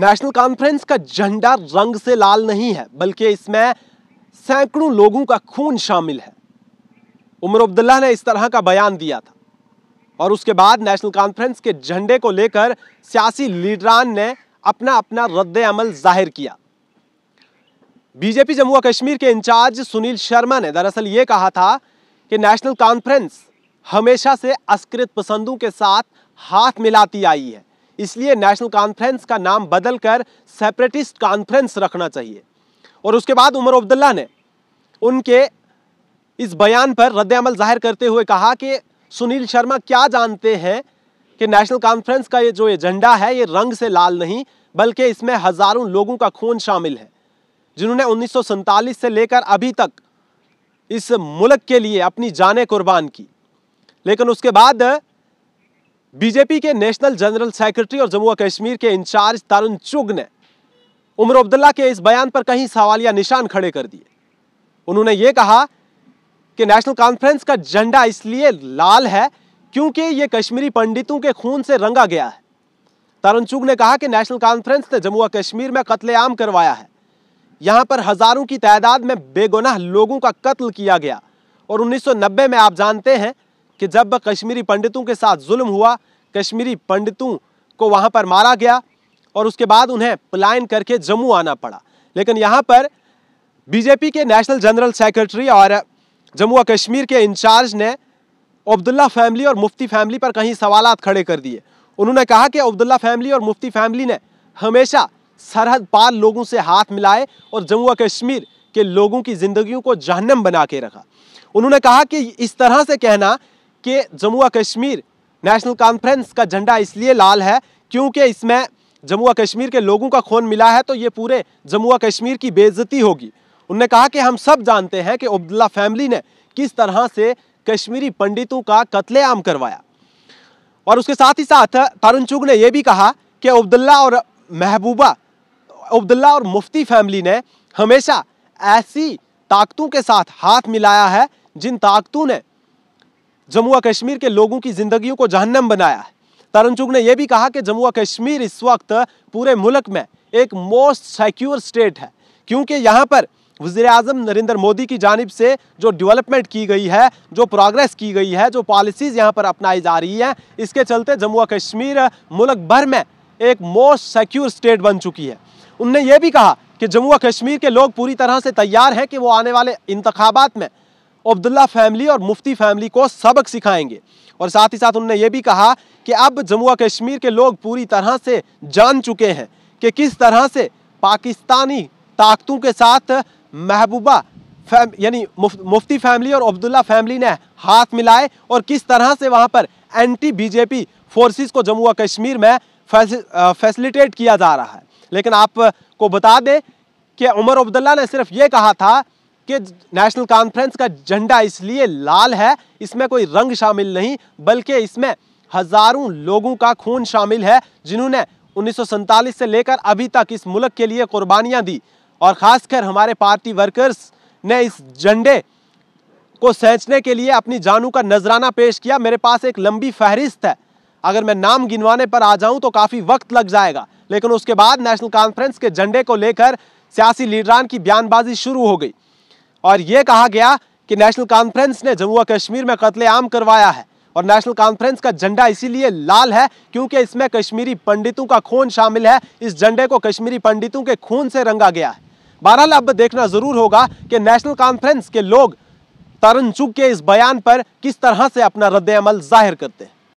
national conference का झंडा रंग से लाल नहीं है बल्कि इसमें सैकड़ों लोगों का खून शामिल है उमर अब्दुल्ला ने इस तरह का बयान दिया था और उसके बाद नेशनल कॉन्फ्रेंस के झंडे को लेकर सियासी लीडरान ने अपना अपना रद्द अमल जाहिर किया बीजेपी जम्मू कश्मीर के इंचार्ज सुनील शर्मा ने दरअसल ये कहा था कि नेशनल कॉन्फ्रेंस हमेशा से अस्कृत पसंदों के साथ हाथ मिलाती आई है इसलिए नेशनल कॉन्फ्रेंस का नाम बदलकर सेपरेटिस्ट कॉन्फ्रेंस रखना चाहिए और उसके बाद उमर अब्दुल्ला ने उनके इस बयान पर रद्दमल जाहिर करते हुए कहा कि सुनील शर्मा क्या जानते हैं कि नेशनल कॉन्फ्रेंस का ये जो एजेंडा है ये रंग से लाल नहीं बल्कि इसमें हज़ारों लोगों का खून शामिल है जिन्होंने उन्नीस से लेकर अभी तक इस मुल्क के लिए अपनी जानें कुर्बान की लेकिन उसके बाद बीजेपी के नेशनल जनरल सेक्रेटरी और जम्मू कश्मीर के इंचार्ज तरुण चुग ने उमर अब्दुल्ला के इस बयान पर कहीं सवालिया निशान खड़े कर दिए उन्होंने ये कहा कि नेशनल कॉन्फ्रेंस का झंडा इसलिए लाल है क्योंकि ये कश्मीरी पंडितों के खून से रंगा गया है तरुण चुग ने कहा कि नेशनल कॉन्फ्रेंस ने जम्मू कश्मीर में कत्लेआम करवाया है यहाँ पर हजारों की तादाद में बेगुनाह लोगों का कत्ल किया गया और 1990 में आप जानते हैं कि जब कश्मीरी पंडितों के साथ जुल्म हुआ कश्मीरी पंडितों को वहाँ पर मारा गया और उसके बाद उन्हें पलायन करके जम्मू आना पड़ा लेकिन यहाँ पर बीजेपी के नेशनल जनरल सेक्रेटरी और जम्मू और कश्मीर के इंचार्ज ने अब्दुल्ला फैमिली और मुफ्ती फैमिली पर कहीं सवाल खड़े कर दिए उन्होंने कहा कि अब्दुल्ला फैमिली और मुफ्ती फैमिली ने हमेशा सरहद पार लोगों से हाथ मिलाए और जम्मू और कश्मीर के लोगों की ज़िंदगियों को जहन्नम बना के रखा उन्होंने कहा कि इस तरह से कहना कि जम्मू कश्मीर नेशनल कॉन्फ्रेंस का झंडा इसलिए लाल है क्योंकि इसमें जम्मू कश्मीर के लोगों का खून मिला है तो ये पूरे जम्मू कश्मीर की बेइज्जती होगी उनने कहा कि हम सब जानते हैं कि अब्दुल्ला फैमिली ने किस तरह से कश्मीरी पंडितों का कत्लेआम करवाया और उसके साथ ही साथ तरुण चुग ने यह भी कहा कि अब्दुल्ला और महबूबा अब्दुल्ला और मुफ्ती फैमिली ने हमेशा ऐसी ताकतों के साथ हाथ मिलाया है जिन ताकतों ने जम्मू कश्मीर के लोगों की जिंदगी को जहन्नम बनाया है तरुण चुग ने यह भी कहा कि जम्मू कश्मीर इस वक्त पूरे मुल्क में एक मोस्ट सिक्योर स्टेट है क्योंकि यहाँ पर वजी अजम नरेंद्र मोदी की जानब से जो डेवलपमेंट की गई है जो प्रोग्रेस की गई है जो पॉलिसीज़ यहाँ पर अपनाई जा रही हैं इसके चलते जम्मू कश्मीर मुल्क भर में एक मोस्ट सिक्योर स्टेट बन चुकी है उनने ये भी कहा कि जम्मू कश्मीर के लोग पूरी तरह से तैयार हैं कि वो आने वाले इंतबात में अब्दुल्ला फैमिली और मुफ्ती फैमिली को सबक सिखाएंगे और साथ ही साथ उन्होंने ये भी कहा कि अब जम्मू कश्मीर के लोग पूरी तरह से जान चुके हैं कि किस तरह से पाकिस्तानी ताकतों के साथ महबूबा फैम यानी मुफ्ती फैमिली और अब्दुल्ला फैमिली ने हाथ मिलाए और किस तरह से वहाँ पर एंटी बीजेपी फोर्सेस को जम्मू कश्मीर में फैसिलिटेट किया जा रहा है लेकिन आपको बता दें कि उमर अब्दुल्ला ने सिर्फ ये कहा था कि नेशनल कॉन्फ्रेंस का झंडा इसलिए लाल है इसमें कोई रंग शामिल नहीं बल्कि इसमें हज़ारों लोगों का खून शामिल है जिन्होंने उन्नीस से लेकर अभी तक इस मुल्क के लिए कुर्बानियाँ दी और ख़ासकर हमारे पार्टी वर्कर्स ने इस झंडे को सहचने के लिए अपनी जानों का नजराना पेश किया मेरे पास एक लंबी फहरिस्त है अगर मैं नाम गिनवाने पर आ जाऊं तो काफ़ी वक्त लग जाएगा लेकिन उसके बाद नेशनल कॉन्फ्रेंस के झंडे को लेकर सियासी लीडरान की बयानबाजी शुरू हो गई और ये कहा गया कि नेशनल कॉन्फ्रेंस ने जम्मू और कश्मीर में कत्लेआम करवाया है और नेशनल कॉन्फ्रेंस का झंडा इसीलिए लाल है क्योंकि इसमें कश्मीरी पंडितों का खून शामिल है इस झंडे को कश्मीरी पंडितों के खून से रंगा गया है बहरहाल अब देखना ज़रूर होगा कि नेशनल कॉन्फ्रेंस के लोग तरन चुग के इस बयान पर किस तरह से अपना रद्द अमल जाहिर करते हैं